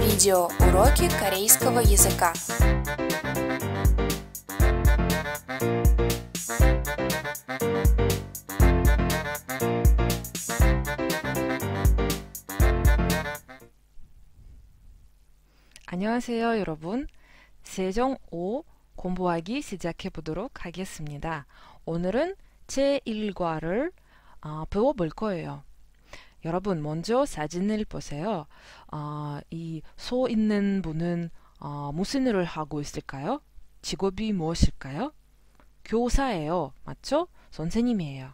Видео уроки корейского языка. 안녕하세요, 여러분. 세종 5 공부하기 시작해 보도록 하겠습니다. 오늘은 제1과를 어, 배워볼 거예요. 여러분 먼저 사진을 보세요. 어, 아, 이소 있는 분은 어, 무슨 일을 하고 있을까요? 직업이 무엇일까요? 교사예요. 맞죠? 선생님이에요.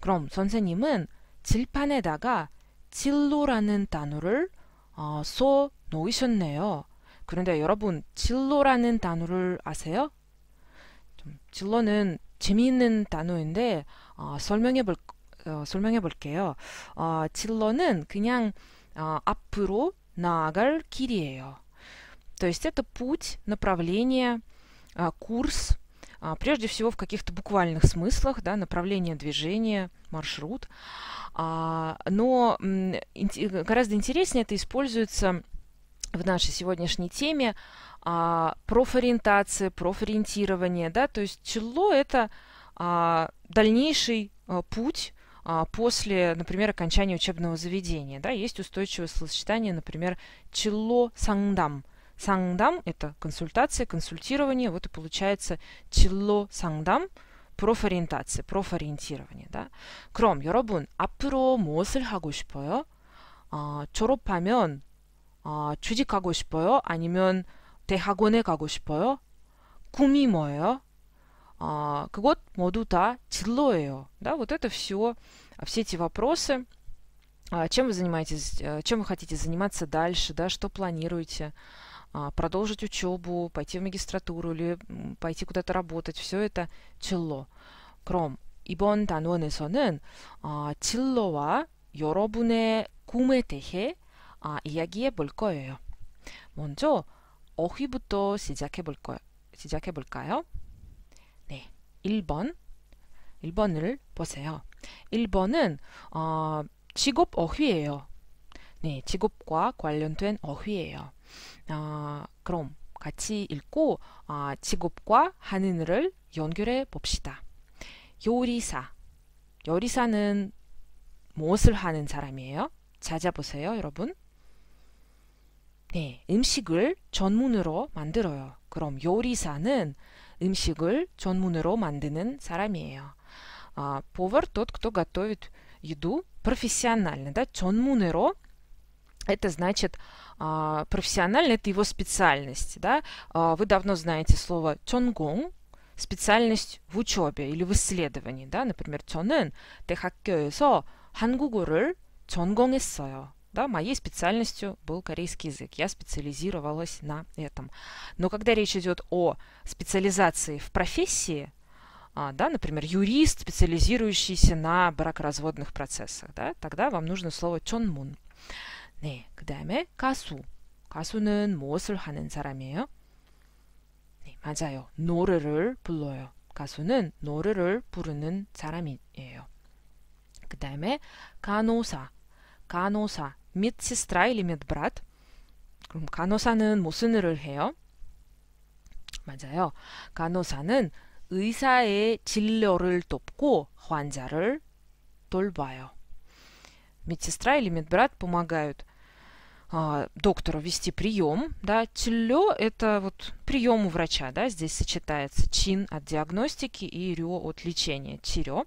그럼 선생님은 질판에다가 진로라는 단어를 어, 써 놓으셨네요. 그런데 여러분 진로라는 단어를 아세요? 진로는 재미있는 단어인데 어, 설명해 볼까요 어, 설명해 볼게요. 어, 진로는 그냥 어, 앞으로 나아갈 길이에요. То есть это путь, направление, курс, прежде всего в каких-то буквальных смыслах, да, направление движения, маршрут. А, но гораздо интереснее это используется в нашей сегодняшней теме а, профориентация, профориентирование, да, то есть чело это а, дальнейший э, путь, а, после, например, окончания учебного заведения. Да, есть устойчивое словосочетание, например, чело сангдам. Сангдам – это консультация, консультирование. Вот и получается чело сангдам – профориентация, профориентирование. Да? Кром, 여러분, 앞으로 무엇을 하고 싶어요? 어, 졸업하면 어, 취직하고 싶어요? 아니면 대학원에 가고 싶어요? 꿈이 뭐예요? 그것 모두 다 진로예요. Да, вот это все, а, все эти вопросы, а, чем вы занимаетесь, а, чем вы хотите заниматься дальше, да, что планируете, продолжить учебу, пойти в магистратуру или пойти куда-то работать, все это 진로. 그럼 이번 단원에서는 진로와 여러분의 꿈에 대해 이야기해 볼 거예요. 먼저 어휘부터 시작해 볼 거, 시작해 볼까요? 1번 1번을 보세요. 1번은 어, 직업 어휘예요. 네, 직업과 관련된 어휘예요. 어, 그럼 같이 읽고 어, 직업과 한인을 연결해 봅시다. 요리사. 요리사는 무엇을 하는 사람이에요? 찾아보세요, 여러분. 네, 음식을 전문으로 만들어요. 그럼 요리사는 음식을 전문으로 만드는 사람이에요. 아, повар тот, кто готовит еду профессионально, да, 전문으로 это значит а, профессионально, это его специальность, да. А, вы давно знаете слово 전공, специальность в учебе или в исследовании, да. Например, 저는 대학교에서 한국어를 전공했어요. Да, моей специальностью был корейский язык. Я специализировалась на этом. Но когда речь идет о специализации в профессии, а, да, например, юрист, специализирующийся на бракоразводных процессах, да, тогда вам нужно слово чонмун. 네, 그 다음에 가수. 가수는 무엇을 하는 사람이에요? 네, 맞아요. 노래를 불러요. 가수는 노래를 부르는 사람이에요. 그 다음에 медсестра или медбрат. 그럼 간호사는 무슨 일을 해요? 맞아요. 간호사는 의사의 진료를 돕고 환자를 돌봐요. Медсестра или медбрат помогают а, доктору вести прием. Да, чиллё – это вот прием у врача, да, здесь сочетается чин от диагностики и рё от лечения, чирё.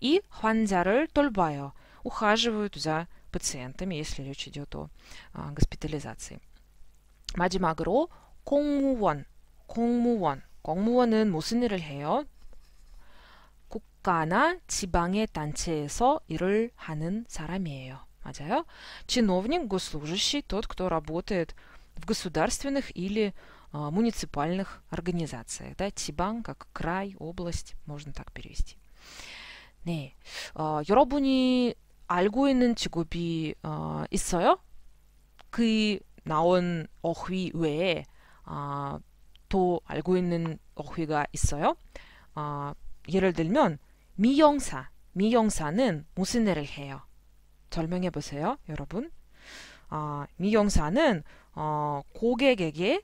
И хуанзяры тольбайо – ухаживают за пациентами, если речь идет о а, госпитализации. 마지막으로 공무원, 공무원. 공무원은 무슨 일을 해요? 국가나 지방의 단체에서 일을 하는 사람이에요. 맞아요? Чиновник, госслужащий, тот, кто работает в государственных или а, муниципальных организациях. Да, 지방, как край, область, можно так перевести. 네, 어, а, 여러분이 알고 있는 직업이 어, 있어요? 그 나온 어휘 외에 어, 알고 있는 어휘가 있어요? 어, 예를 들면 미용사, 미용사는 무슨 일을 해요? 설명해 보세요, 여러분. 어, 아, 미용사는 어, 고객에게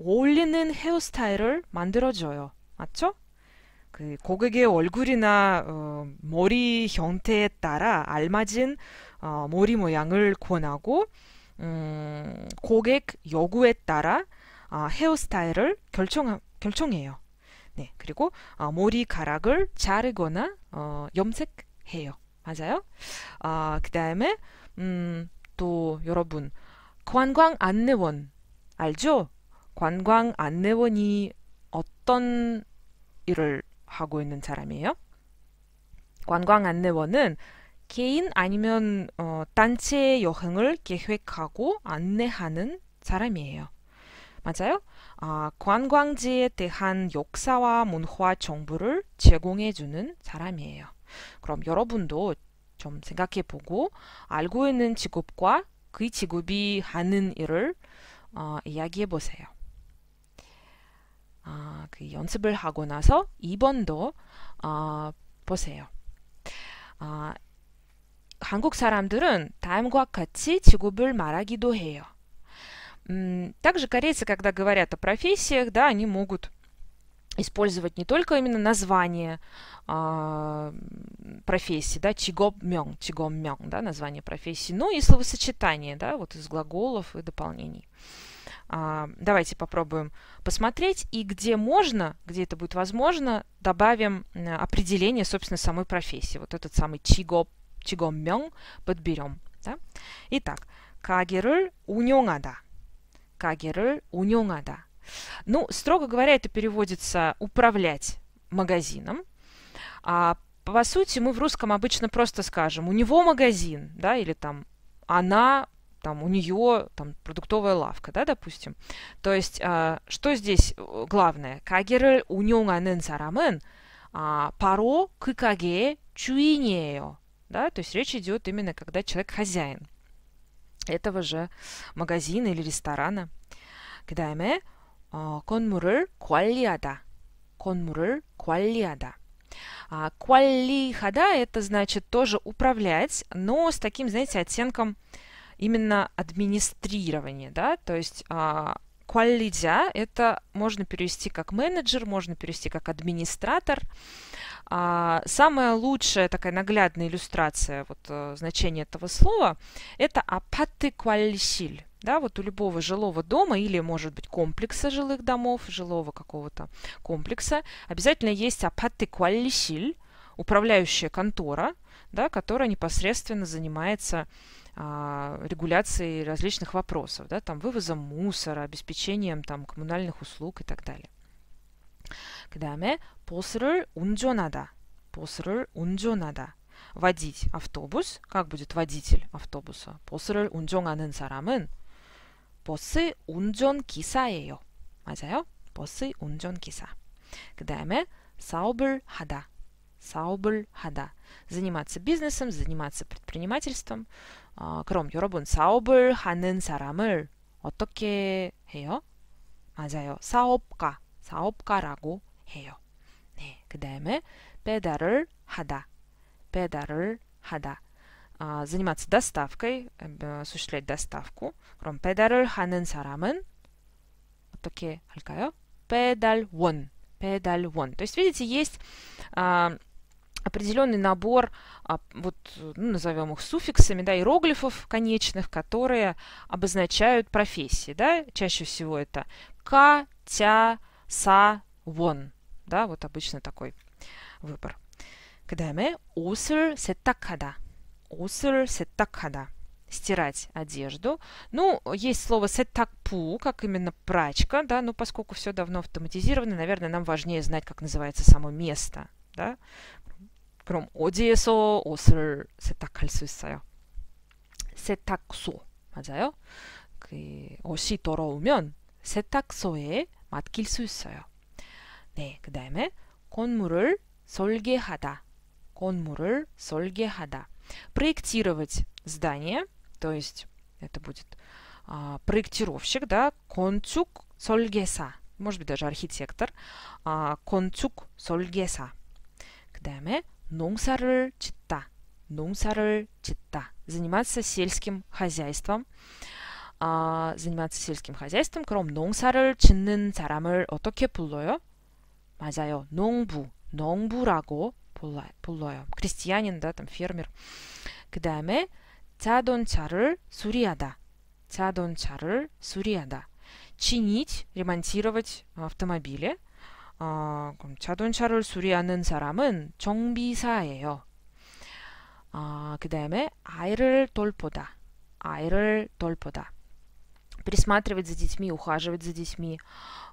어울리는 헤어스타일을 만들어줘요. 맞죠? 그 고객의 얼굴이나 어, 머리 형태에 따라 알맞은 어, 머리 모양을 권하고 음, 고객 요구에 따라 어, 헤어스타일을 결정 결정해요. 네, 그리고 어, 머리카락을 자르거나 어, 염색해요. 맞아요? 아, 그 다음에 음, 또 여러분 관광 안내원 알죠? 관광 안내원이 어떤 일을 하고 있는 사람이에요. 관광 안내원은 개인 아니면 어, 단체 여행을 계획하고 안내하는 사람이에요. 맞아요? 아, 관광지에 대한 역사와 문화 정보를 제공해주는 사람이에요. 그럼 여러분도 좀 생각해보고 알고 있는 직업과 그 직업이 하는 일을 어, 이야기해보세요. 어, 그 연습을 하고 나서 2번도 어, 보세요. 어, 한국 사람들은 다음과 같이 직업을 말하기도 해요. также корейцы, когда говорят о профессиях, да, они могут использовать не только именно название э, профессии, да, чигомён, чигомён, да, название профессии, но и словосочетание, да, вот из глаголов и дополнений. А, давайте попробуем посмотреть. И где можно, где это будет возможно, добавим э, определение, собственно, самой профессии. Вот этот самый чиго, чигомён подберем. Да? Итак, кагер을 унёнада, кагер을 унёнада. Ну, строго говоря, это переводится «управлять магазином». А по сути, мы в русском обычно просто скажем «у него магазин», да, или там «она там у нее там продуктовая лавка, да, допустим. То есть а, что здесь э, главное? Кагеры унёнганын сарамын а, паро к каге чуинею. Да, то есть речь идет именно, когда человек хозяин этого же магазина или ресторана. Кдайме 어, 건물을 관리하다. 건물을 관리하다. это значит тоже управлять, но с таким, знаете, оттенком именно администрирование, да, то есть Qualidя а, – это можно перевести как менеджер, можно перевести как администратор. А, самая лучшая такая наглядная иллюстрация вот, э, значения этого слова – это апаты квалисиль. Да, вот у любого жилого дома или, может быть, комплекса жилых домов, жилого какого-то комплекса, обязательно есть апаты квалисиль, управляющая контора, да, которая непосредственно занимается а, регуляции различных вопросов, да, там вывоза мусора, обеспечением там коммунальных услуг и так далее. 그다음에 버스를 운전하다. 버스를 운전하다. водить автобус. Как будет водитель автобуса? 버스를 운전하는 사람은 버스 운전기사예요. 맞아요? 버스 운전기사. 그다음에 사업을 하다. Саубль хада. Заниматься бизнесом, заниматься предпринимательством. А, 그럼 여러분 사업을 하는 сарамыр 어떻게 해요? 맞아요. 사업가, 사업가라고 해요. 네, 그 다음에 배달을 педарл 배달을 하다. 아, заниматься доставкой, осуществлять доставку. педарл 그럼 배달을 하는 사람은 педаль вон педаль вон. То есть, видите, есть определенный набор, а, вот, ну, назовем их суффиксами, да, иероглифов конечных, которые обозначают профессии. Да? Чаще всего это ка, тя, са, вон. Да, вот обычно такой выбор. К даме усер сетакада. Усер сетакада стирать одежду. Ну, есть слово сетакпу, как именно прачка, да, но поскольку все давно автоматизировано, наверное, нам важнее знать, как называется само место, да, 그럼 어디에서 옷을 세탁할 수 있어요? 세탁소 맞아요? 그 옷이 더러우면 세탁소에 맡길 수 있어요. 네, 그 다음에 건물을 설계하다. 건물을 설계하다. проектировать здание, то есть это будет а, проектировщик, да, кончук сольгеса, может быть даже архитектор, а, кончук сольгеса. 그다음에 농사를 짓다. 농사를 짓다. Заниматься сельским хозяйством. 아, а, заниматься сельским хозяйством. Кроме 농사를 짓는 사람을 어떻게 불러요? 맞아요. 농부. 농부라고 불러요. 크리스티안인, 다, там, фермер. 그 다음에 자동차를 수리하다. 자동차를 수리하다. чинить, ремонтировать автомобили. 어, 그럼 자동차를 수리하는 사람은 정비사예요. 어, 그 다음에 아이를 돌보다. 아이를 돌보다. присматривать за детьми, ухаживать за детьми.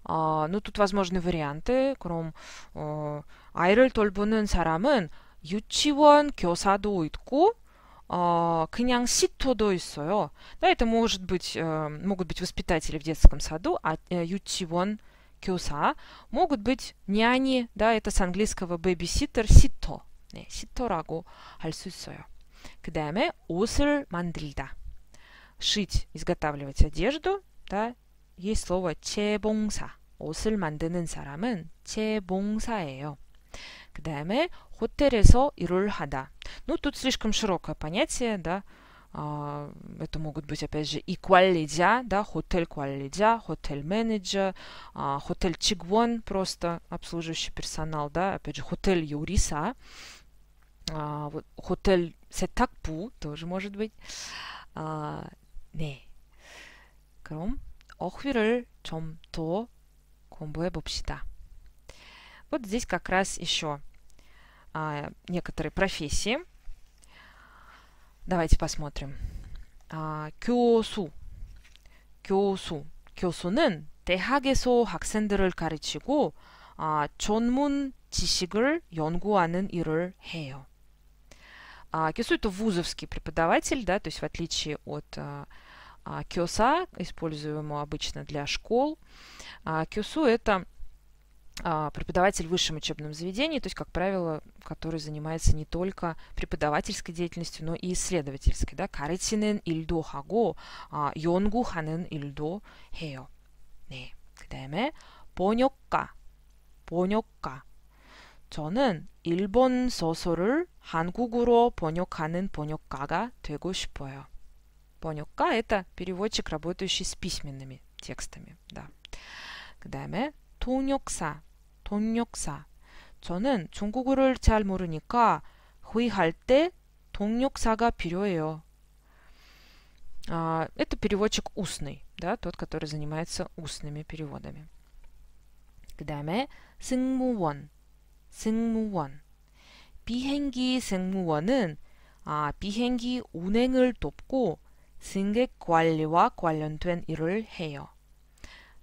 어, ну, тут возможны варианты. 그럼 어, 아이를 돌보는 사람은 유치원 교사도 있고 어, 그냥 시토도 있어요. Да, это может быть, э, могут быть воспитатели в детском саду, а э, 유치원 Кюса могут быть няни, да, это с английского babysitter, 시터, не 시터라고 할 수 있어요. 그 다음에 옷을 만들다, шить, изготавливать одежду, да, есть слово 재봉사, 옷을 만드는 사람은 재봉사예요. 그 다음에 호텔에서 일을 하다. Ну, тут слишком широкое понятие, да, а, это могут быть, опять же, и куалидя, да, хотель куалидя, хотель менеджер, хотель чигвон, просто обслуживающий персонал, да, опять же, хотель юриса, хотель сетакпу тоже может быть. Не, а, 그럼 어휘를 чем то, 공부해 봅시다. Вот здесь как раз еще а, некоторые профессии. Давайте посмотрим. 교수, 교수. 교수는 대학에서 학생들을 가르치고 아, 전문 지식을 연구하는 일을 해요. А, кёсу это вузовский преподаватель, да, то есть в отличие от а, а, кёса, используемого обычно для школ, а, кёсу это а, преподаватель в высшем учебном заведении, то есть, как правило, который занимается не только преподавательской деятельностью, но и исследовательской. Да? Каретинен ильдо хаго, а, йонгу ханен ильдо хео. 네, 그 다음에 번역가, 번역가. 저는 일본 소설을 한국으로 번역하는 번역가가 되고 싶어요. 번역가 – это переводчик, работающий с письменными текстами. Да. 그 동역사, 동역사. 저는 중국어를 잘 모르니까 회의할 때 동역사가 필요해요. А, 아, это переводчик устный, да, тот, который занимается устными переводами. 그다음에 승무원, 승무원. 비행기 승무원은 아, 비행기 운행을 돕고 승객 관리와 관련된 일을 해요.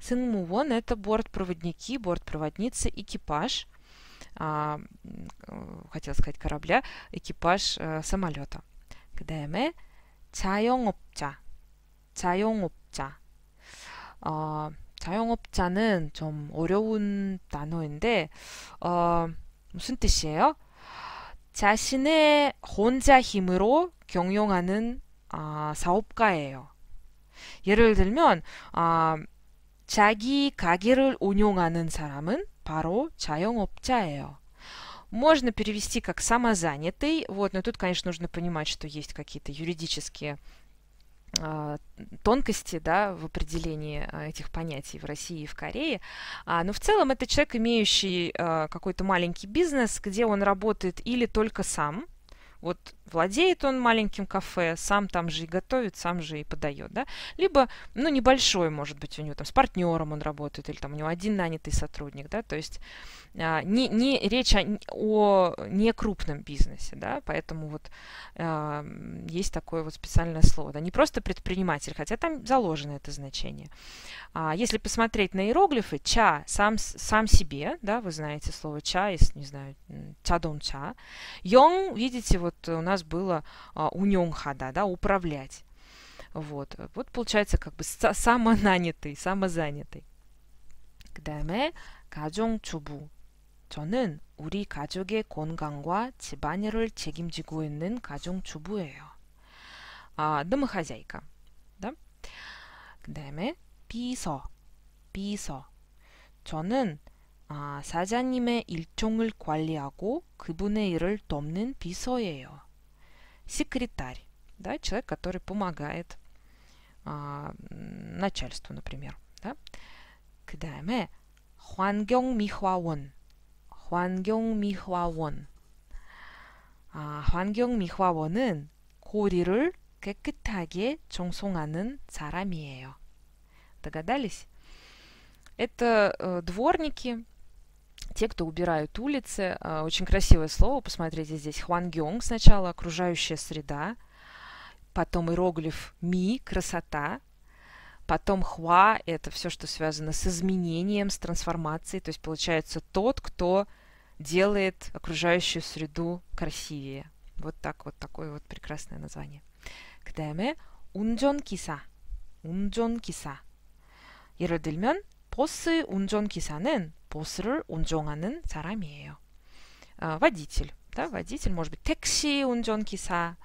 승무원 – это бортпроводники, бортпроводницы, экипаж, а, хотела сказать корабля, экипаж а, самолета. 그 다음에 자영업자, 자영업자. 어, 자영업자는 좀 어려운 단어인데 어, 무슨 뜻이에요? 자신의 혼자 힘으로 경영하는 아, 사업가예요. 예를 들면 아, 자기 가게를 운영하는 사람은 바로 자영업자예요. Можно перевести как самозанятый, вот, но тут, конечно, нужно понимать, что есть какие-то юридические а, тонкости да, в определении а, этих понятий в России и в Корее. А, но в целом это человек, имеющий какой-то маленький бизнес, где он работает или только сам, вот владеет он маленьким кафе, сам там же и готовит, сам же и подает, да, либо, ну, небольшой, может быть, у него там с партнером он работает, или там у него один нанятый сотрудник, да, то есть а, не, не речь о, о не бизнесе, да, поэтому вот а, есть такое вот специальное слово, да, не просто предприниматель, хотя там заложено это значение. А, если посмотреть на иероглифы, ча сам, сам себе, да, вы знаете слово ча, если, не знаю, ча дон ча, йон, видите, вот у нас нас было а, уненхада, да, управлять. Вот, вот получается как бы самонанятый, самозанятый. 그 다음에 가정주부. 저는 우리 가족의 건강과 집안일을 책임지고 있는 가정주부예요. 아, домохозяйка. Да? 그 다음에 비서. 비서. 저는 아, 사장님의 일정을 관리하고 그분의 일을 돕는 비서예요. секретарь, да, человек, который помогает а, начальству, например. Да? 그 다음에 환경미화원, 환경미화원. 아, 환경미화원은 고리를 깨끗하게 정송하는 사람이에요. Догадались? Это э, дворники, те, кто убирают улицы. А, очень красивое слово, посмотрите здесь. Хуангёнг сначала, окружающая среда, потом иероглиф ми, красота, потом хуа, это все, что связано с изменением, с трансформацией, то есть получается тот, кто делает окружающую среду красивее. Вот так вот такое вот прекрасное название. Кдэме унджон киса, унджон киса. 예를 들면 버스 운전기사는 보스를 운전하는 사람이에요. 어, водитель, да, водитель, может быть, такси, 운전 기사.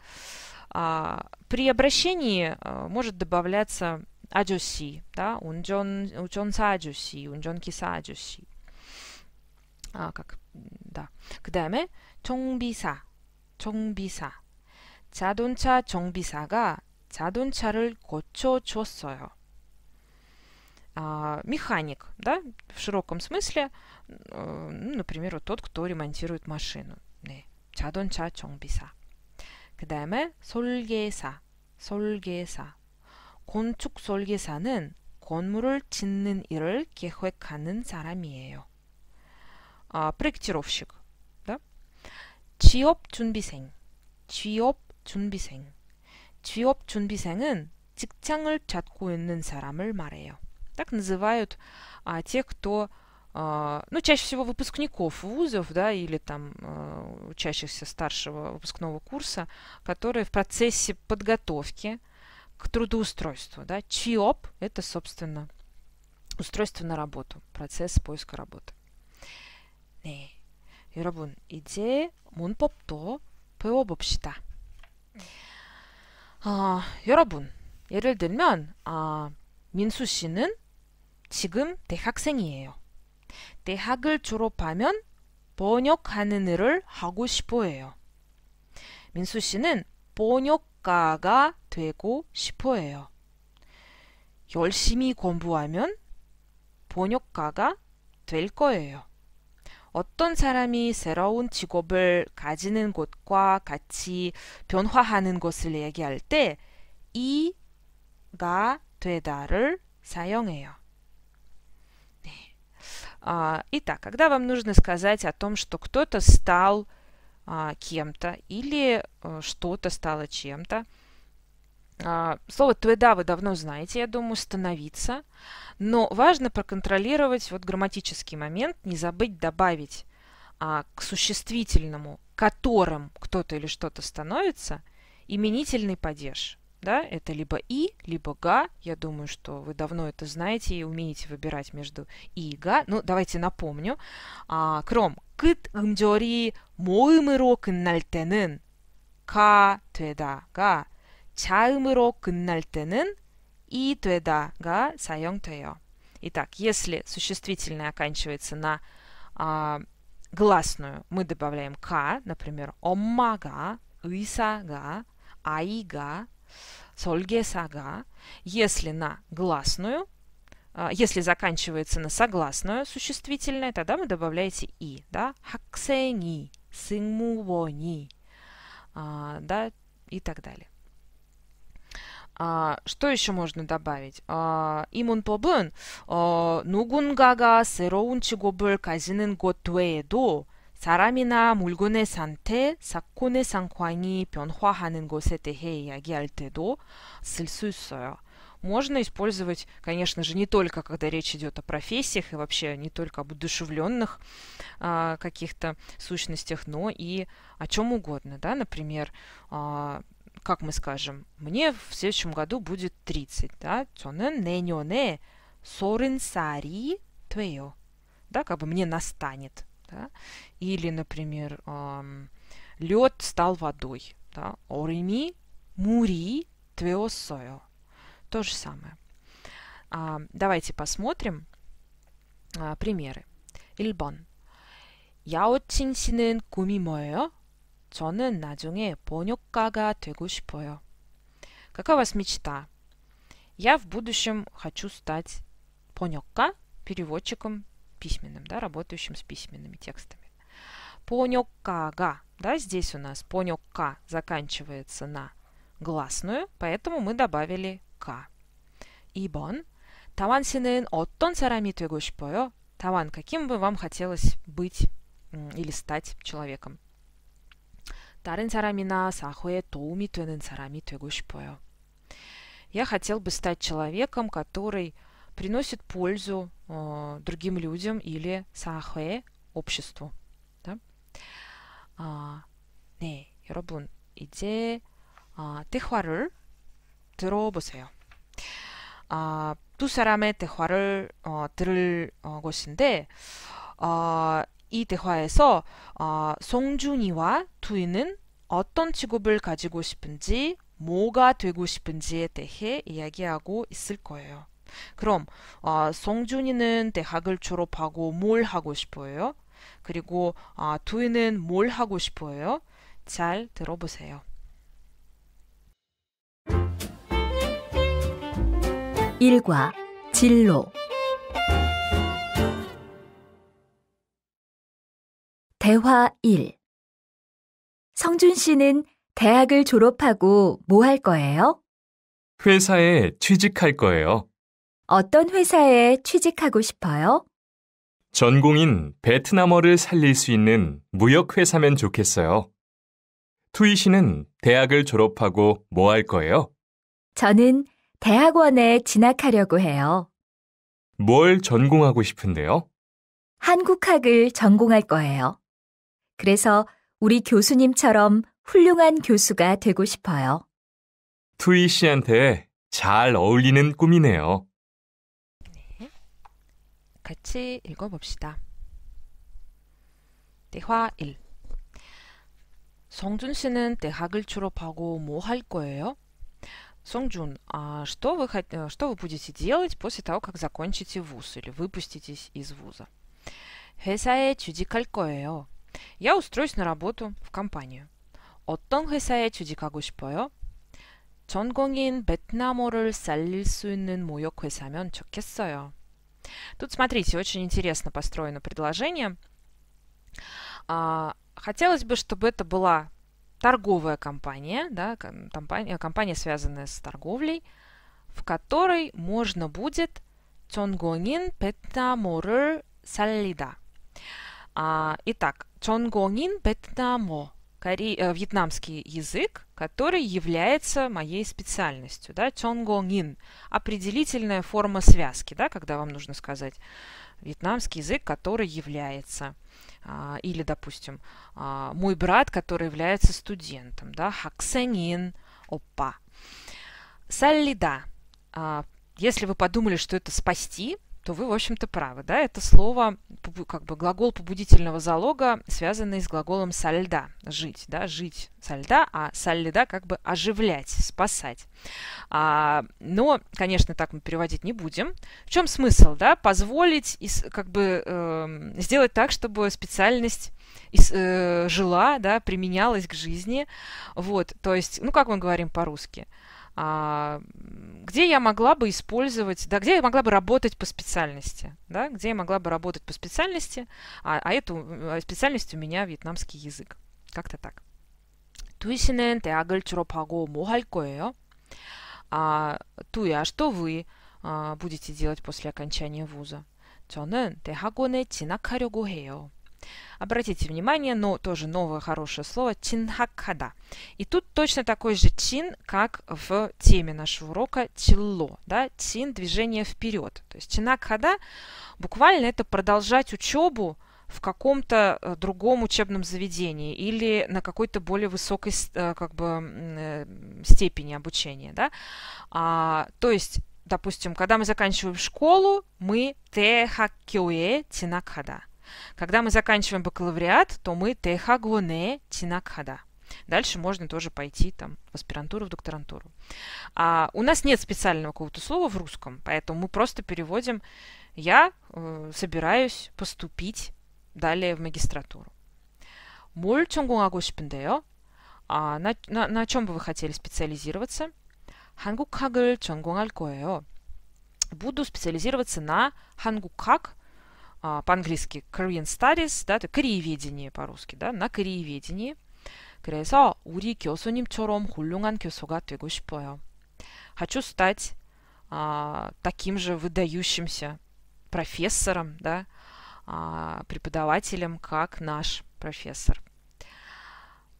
А, при обращении а, может добавляться аджуси, да, унжон, унжонса аджуси, унжон киса аджуси. А, как, да. 그 다음에 정비사, 정비사. 자동차 정비사가 자동차를 고쳐줬어요. механик, да, в широком смысле, э, ну, например, вот тот, кто ремонтирует машину. 네, 자동차 정비사. 그 다음에 설계사, 설계사. 건축 설계사는 건물을 짓는 일을 계획하는 사람이에요. 아, 프렉티로식, д 네? 취업 준비생, 취업 준비생. 취업 준비생은 직장을 찾고 있는 사람을 말해요. Так называют а, тех, кто, а, ну, чаще всего выпускников вузов, да, или там а, учащихся старшего выпускного курса, которые в процессе подготовки к трудоустройству, да, ЧИОП – это, собственно, устройство на работу, процесс поиска работы. 네, 여러분 이제 문법도 배워봅시다. 어, 여러분 예를 들면 민수 씨는 지금 대학생이에요. 대학을 졸업하면 번역하는 일을 하고 싶어해요. 민수 씨는 번역가가 되고 싶어해요. 열심히 공부하면 번역가가 될 거예요. 어떤 사람이 새로운 직업을 가지는 것과 같이 변화하는 것을 얘기할 때 이가 되다를 사용해요. А, итак, когда вам нужно сказать о том, что кто-то стал а, кем-то или э, что-то стало чем-то, а, Слово «туэда» вы давно знаете, я думаю, «становиться». Но важно проконтролировать вот грамматический момент, не забыть добавить а, к существительному, которым кто-то или что-то становится, именительный падеж да, это либо и, либо га. Я думаю, что вы давно это знаете и умеете выбирать между и и га. Ну, давайте напомню. А, кром, кыт 음절이 모음으로 끝날 때는 가 되다가 자음으로 끝날 때는 и 되다가 тэё. Итак, если существительное оканчивается на а, гласную, мы добавляем к, например, 엄마가, 의사가, 아이가, 설계사가 если на гласную, а, если заканчивается на согласную существительное, тогда вы добавляете и, да, Хаксэни, сынмувони, а, да, и так далее. А, что еще можно добавить? А, имун법은 어, 누군가가 새로운 직업을 가지는 것 사람이나 물건의 상태, 사건의 상황이 변화하는 것에 대해 이야기할 때도 쓸 있어요. Можно использовать, конечно же, не только когда речь идет о профессиях и вообще не только об удушевленных а, каких-то сущностях, но и о чем угодно. Да? Например, а, как мы скажем, мне в следующем году будет 30. Да? 저는 내년에 30살이 돼요. Да, как бы мне настанет. Да? Или, например, лед стал водой. Да? Орими мури твеосоё. То же самое. А, давайте посмотрим а, примеры. 1 Я 야오친 씨는 꿈이 저는 나중에 번역가가 되고 싶어요. Какая у вас мечта? Я в будущем хочу стать понёкка, переводчиком, письменным, да, работающим с письменными текстами. Понёкага, да, здесь у нас понёка заканчивается на гласную, поэтому мы добавили к. Ибон. Таван синен оттон сарами твего Таван, каким бы вам хотелось быть или стать человеком? Тарин 사람이나 사회에 тоуми 되는 사람이 되고 Я хотел бы стать человеком, который приносит пользу э, другим людям или с а х е обществу. Да? 아, 네, 여러분 이제 아, 대화를 들어보세요. 아, 두 사람의 대화를 어, 들을 어, 것인데 어, 이 대화에서 어, 송준이와 두이는 어떤 직업을 가지고 싶은지 뭐가 되고 싶은지에 대해 이야기하고 있을 거예요. 그럼 어, 아, 성준이는 대학을 졸업하고 뭘 하고 싶어요? 그리고 아, 두이는 뭘 하고 싶어요? 잘 들어보세요. 일과 진로 대화 1 성준 씨는 대학을 졸업하고 뭐 할 거예요? 회사에 취직할 거예요. 어떤 회사에 취직하고 싶어요? 전공인 베트남어를 살릴 수 있는 무역회사면 좋겠어요. 투이 씨는 대학을 졸업하고 뭐 할 거예요? 저는 대학원에 진학하려고 해요. 뭘 전공하고 싶은데요? 한국학을 전공할 거예요. 그래서 우리 교수님처럼 훌륭한 교수가 되고 싶어요. 투이 씨한테 잘 어울리는 꿈이네요. 같이 읽어봅시다. 대화 1 성준 씨는 대학을 졸업하고 뭐 할 거예요? Сонgjун, а что вы, что вы будете делать после того, как закончите вуз или выпуститесь из вуза? 회사에 취직할 거예요. Я устроюсь на работу в компанию. 어떤 회사에 취직하고 싶어요? 전공인 베트남어를 살릴 수 있는 모욕 회사면 좋겠어요. Тут, смотрите, очень интересно построено предложение. А, хотелось бы, чтобы это была торговая компания, да, компания, компания, связанная с торговлей, в которой можно будет Чонгонин Петнаморер Салида. А, итак, Чонгонин Петнамо, э, вьетнамский язык, который является моей специальностью. Да? Чонгонгин – определительная форма связки, да, когда вам нужно сказать вьетнамский язык, который является. А, или, допустим, а, мой брат, который является студентом. Да? Хаксенин – опа. Саллида. А, если вы подумали, что это «спасти», то вы, в общем-то, правы. Да? Это слово, как бы глагол побудительного залога, связанный с глаголом сальда – жить. Да? Жить сальда, а сальда как бы оживлять, спасать. А, но, конечно, так мы переводить не будем. В чем смысл? Да? Позволить как бы, э, сделать так, чтобы специальность э, жила, да, применялась к жизни. Вот, то есть, ну, как мы говорим по-русски – а, где я могла бы использовать, да, где я могла бы работать по специальности, да, где я могла бы работать по специальности, а, а эту а, специальность у меня вьетнамский язык. Как-то так. Туисинен 대학을 졸업하고 뭐할 거예요? А, Туя, а что вы а, будете делать после окончания вуза? 저는 대학원에 진학하려고 해요. Обратите внимание, но тоже новое хорошее слово «чинхакхада». И тут точно такой же «чин», как в теме нашего урока тело, Да? «Чин» – движение вперед. То есть «чинхакхада» буквально это продолжать учебу, в каком-то э, другом учебном заведении или на какой-то более высокой э, как бы, э, степени обучения. Да? А, то есть, допустим, когда мы заканчиваем школу, мы техакюэ тинакхада. Когда мы заканчиваем бакалавриат, то мы техагоне тинакхада. Дальше можно тоже пойти там, в аспирантуру, в докторантуру. А, у нас нет специального какого-то слова в русском, поэтому мы просто переводим «я э, собираюсь поступить далее в магистратуру». Моль чонгунгагу шпиндео. А на, на, на чем бы вы хотели специализироваться? Хангукхагл чонгунгал коэо. Буду специализироваться на хангукхак, а, по-английски Korean Studies, да, то корееведение по-русски, да, на корееведении. 그래서 우리 교수님처럼 훌륭한 교수가 되고 싶어요. Хочу стать а, таким же выдающимся профессором, да, а, преподавателем, как наш профессор.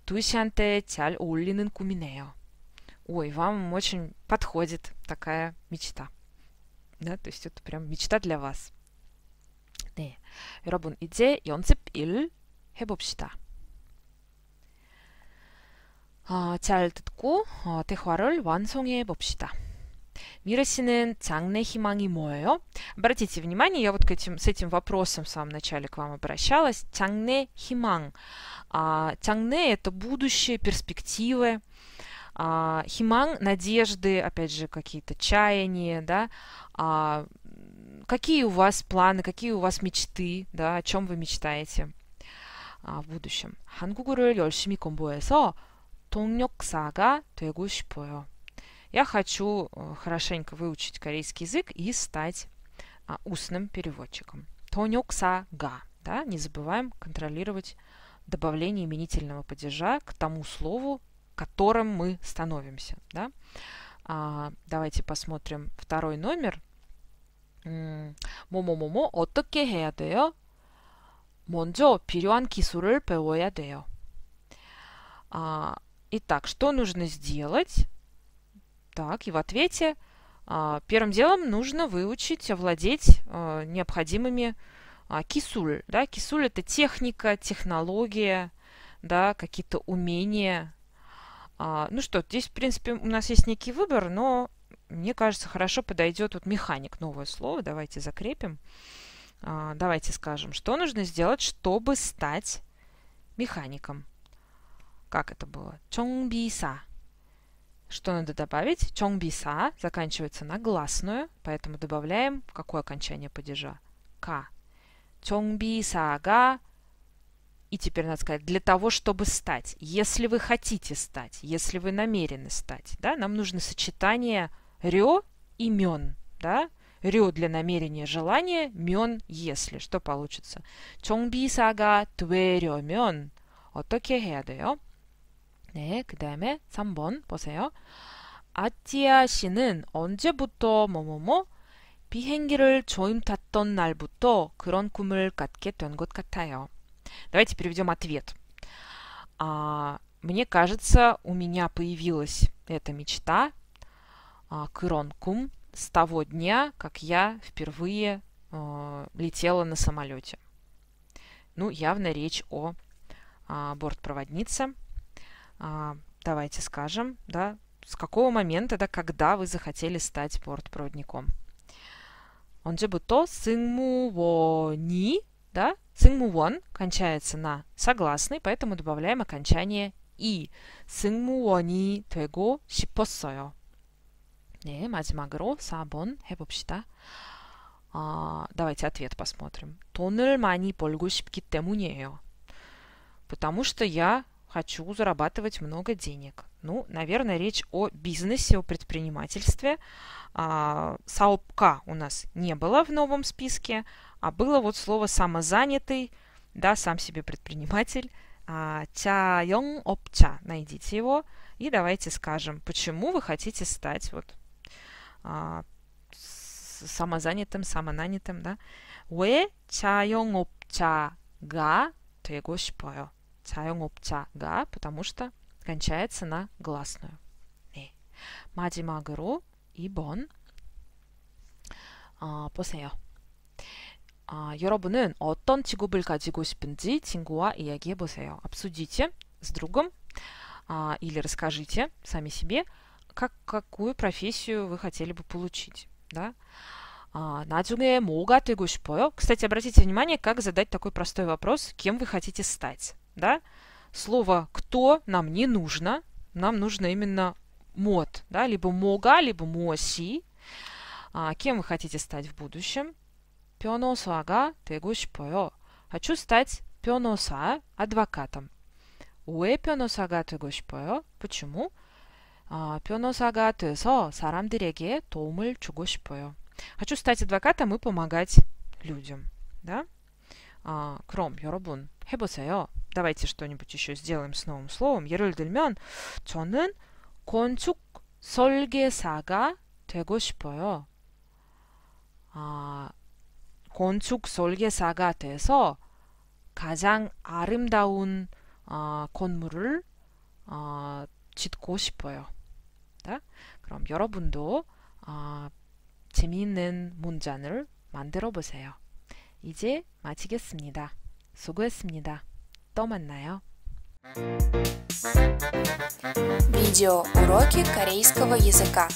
Туисянте тяль уллинын куминео. Ой, вам очень подходит такая мечта. Да, то есть это прям мечта для вас. 네, 여러분 이제 연습 1 해봅시다. 어, 잘 듣고 어, 대화를 완성해 봅시다. Мира 씨는 장래 희망이 뭐예요? Обратите внимание, я вот к этим, с этим вопросом в самом начале к вам обращалась. 장래 희망. А, 장래 – это будущее, перспективы. А, 희망 – надежды, опять же, какие-то чаяния, да. А, какие у вас планы, какие у вас мечты, да, о чем вы мечтаете а, в будущем. 한국어를 열심히 공부해서 동역사가 되고 싶어요. Я хочу э, хорошенько выучить корейский язык и стать а, устным переводчиком. Тонёксага. Да, не забываем контролировать добавление именительного падежа к тому слову, которым мы становимся. Да? А, давайте посмотрим второй номер 뭐뭐뭐뭐 어떻게 해야 돼요? 먼저 필요한 기술을 배워야 돼요. А, итак, что нужно сделать? Так, и в ответе а, первым делом нужно выучить, овладеть а, необходимыми а, кисуль. Да? Кисуль – это техника, технология, да, какие-то умения. А, ну что, здесь, в принципе, у нас есть некий выбор, но мне кажется, хорошо подойдет вот механик, новое слово, давайте закрепим. А, давайте скажем, что нужно сделать, чтобы стать механиком. Как это было? Чонгбиса. Что надо добавить? Чонгбиса заканчивается на гласную, поэтому добавляем какое окончание падежа? К. Чонбиса-га. И теперь надо сказать, для того, чтобы стать. Если вы хотите стать, если вы намерены стать, да, нам нужно сочетание рё и мён, да? рё для намерения желания, мён если. Что получится? 정비사가 мён. 어떻게 해야 돼요? 네, 그 다음에 3번 보세요. 아찌아 씨는 언제부터 뭐뭐뭐 비행기를 조임 탔던 날부터 그런 꿈을 갖게 된 것 같아요. Давайте переведем ответ. А, мне кажется, у меня появилась эта мечта а, Кыронкум с того дня, как я впервые э, летела на самолете. Ну, явно речь о а, бортпроводнице. А, давайте скажем, да, с какого момента, да, когда вы захотели стать бортпроводником. Он то 승무원이, да, 승무원 кончается на согласный, поэтому добавляем окончание и. 승무원이 되고 싶었어요. 네, 마지막으로 4번 해봅시다. 어, давайте ответ посмотрим. 돈을 많이 벌고 싶기 때문이에요. Потому что я хочу зарабатывать много денег. Ну, наверное, речь о бизнесе, о предпринимательстве. А, Саопка у нас не было в новом списке, а было вот слово самозанятый, да, сам себе предприниматель. А, Ча Йонг Опча. Найдите его. И давайте скажем, почему вы хотите стать вот а, самозанятым, самонанятым, да? 왜 자영업자가 되고 싶어요? 자영업자가, потому что кончается на гласную. 네. 마지막으로 2번 어, 보세요. 어, 여러분은 어떤 직업을 가지고 싶은지 친구와 이야기해 보세요. обсудите с другом или расскажите сами себе, как, какую профессию вы хотели бы получить. Да? А, 나중에 뭐가 되고 싶어요? Кстати, обратите внимание, как задать такой простой вопрос, кем вы хотите стать. Да? Слово «кто» нам не нужно, нам нужно именно мод, да, либо мога, либо моси. А, кем вы хотите стать в будущем? 변호사가 되고 싶어요. Хочу стать 변호사, адвокатом. 왜 변호사가 되고 싶어요? Почему? 어, 변호사가 돼서 사람들에게 도움을 주고 싶어요. Хочу стать адвокатом и помогать людям. Да? 아, 그럼 여러분 해보세요. Давайте что-нибудь еще сделаем с новым словом. 예를 들면 저는 건축 설계사가 되고 싶어요. 아, 건축 설계사가 돼서 가장 아름다운 어, 건물을 어, 짓고 싶어요. 있다. 그럼 여러분도 어, 재미있는 문장을 만들어 보세요. 이제 마치겠습니다. 수고했습니다. 또 만나요. в и д уроки корейского языка.